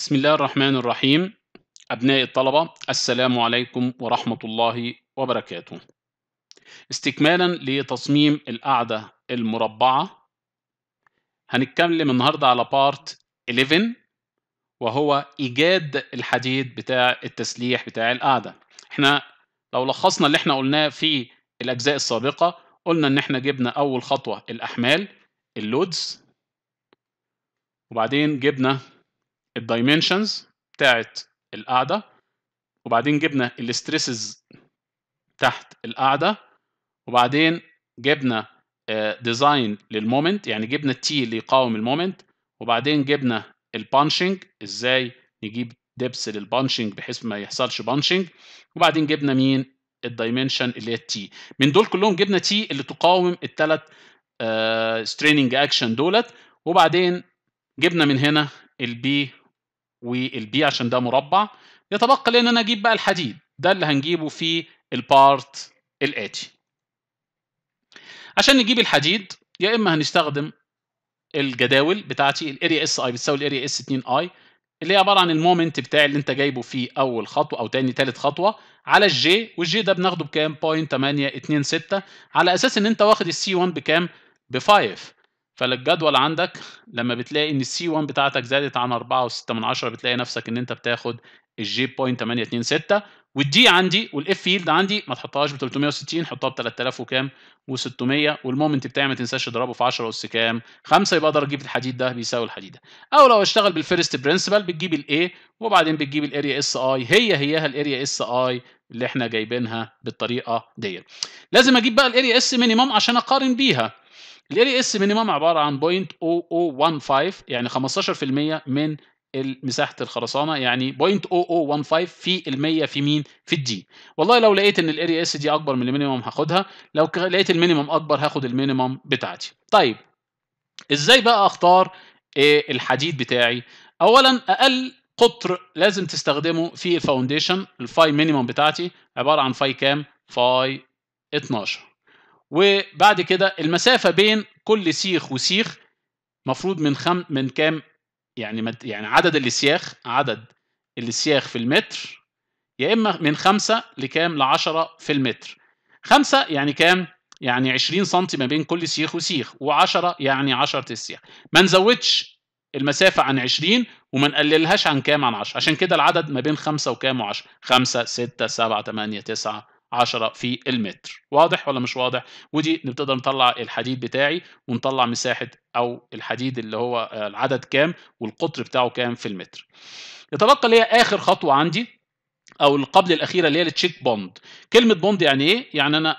بسم الله الرحمن الرحيم أبناء الطلبة السلام عليكم ورحمة الله وبركاته استكمالا لتصميم القاعدة المربعة هنتكلم النهاردة على بارت 11 وهو إيجاد الحديد بتاع التسليح بتاع القاعدة احنا لو لخصنا اللي احنا قلناه في الأجزاء السابقة قلنا إن احنا جبنا أول خطوة الأحمال اللودز وبعدين جبنا الدايمنشنز بتاعت القاعده وبعدين جبنا الاستريسز تحت القاعده وبعدين جبنا ديزاين آه، للمومنت يعني جبنا التي اللي يقاوم المومنت وبعدين جبنا البانشنج ازاي نجيب دبس للبانشنج بحيث ما يحصلش بانشنج وبعدين جبنا مين الدايمنشن اللي هي التي من دول كلهم جبنا تي اللي تقاوم الثلاث ستريننج اكشن دولت وبعدين جبنا من هنا البي والبي عشان ده مربع يتبقى لي ان انا اجيب بقى الحديد ده اللي هنجيبه في البارت الاتي عشان نجيب الحديد يا اما هنستخدم الجداول بتاعتي الاريا اس اي بتساوي الاريا اس 2 اي اللي هي عباره عن المومنت بتاع اللي انت جايبه في اول خطوه او تاني تالت خطوه على الجي والجي ده بناخده بكام 0.826 على اساس ان انت واخد السي 1 بكام ب 5 فالجدول عندك لما بتلاقي ان السي 1 بتاعتك زادت عن 4.6 بتلاقي نفسك ان انت بتاخد الجي بوينت 826 والدي عندي والاف يلد عندي ما تحطهاش ب 360 حطها ب 3000 وكام و600 والمومنت بتاعي ما تنساش اضربه في 10 اس كام 5 يبقى اقدر اجيب الحديد ده بيساوي الحديد ده او لو اشتغل بالفيرست برنسبل بتجيب الاي وبعدين بتجيب الاريا اس اي هي هيها الاريا اس اي اللي احنا جايبينها بالطريقه ديت لازم اجيب بقى الاريا اس مينيمم عشان اقارن بيها ال اس مينيمم عباره عن 0.0015 يعني 15% من مساحه الخرسانه يعني 0.0015 في المية في مين في الدي والله لو لقيت ان الاري اس دي اكبر من المينيمم هاخدها لو لقيت المينيمم اكبر هاخد المينيمم بتاعتي طيب ازاي بقى اختار آه، الحديد بتاعي اولا اقل قطر لازم تستخدمه في الفاونديشن الفاي مينيمم بتاعتي عباره عن فاي كام فاي 12 وبعد كده المسافه بين كل سيخ وسيخ مفروض من خم من كام يعني يعني عدد السياخ عدد السياخ في المتر يا اما من خمسة لكام ل 10 في المتر خمسة يعني كام يعني 20 سم ما بين كل سيخ وسيخ و10 يعني 10 السياخ ما نزودش المسافة عن 20 وما نقللهاش عن كام عن 10 عشان كده العدد ما بين 5 وكام و10 5 6 7 8 9 10 في المتر واضح ولا مش واضح ودي نبتدي نطلع الحديد بتاعي ونطلع مساحه او الحديد اللي هو آه، العدد كام والقطر بتاعه كام في المتر يتبقى لي اخر خطوه عندي او القبل الاخيره اللي هي التشيك بوند كلمه بوند يعني ايه يعني انا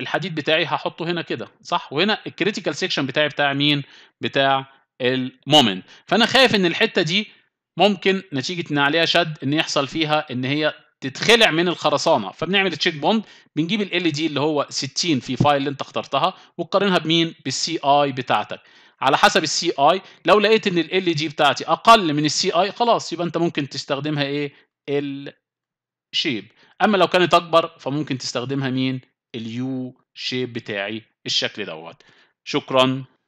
الحديد بتاعي هحطه هنا كده صح وهنا الكريتيكال سيكشن بتاعي بتاع مين بتاع المومنت فانا خايف ان الحته دي ممكن نتيجه ان عليها شد ان يحصل فيها ان هي تتخلع من الخرسانه فبنعمل تشيك بوند بنجيب ال دي اللي هو 60 في فايل اللي انت اخترتها وتقارنها بمين بالسي اي بتاعتك على حسب السي اي لو لقيت ان ال دي بتاعتي اقل من السي اي خلاص يبقى انت ممكن تستخدمها ايه الشيب اما لو كانت اكبر فممكن تستخدمها مين اليو شيب بتاعي الشكل دوت شكرا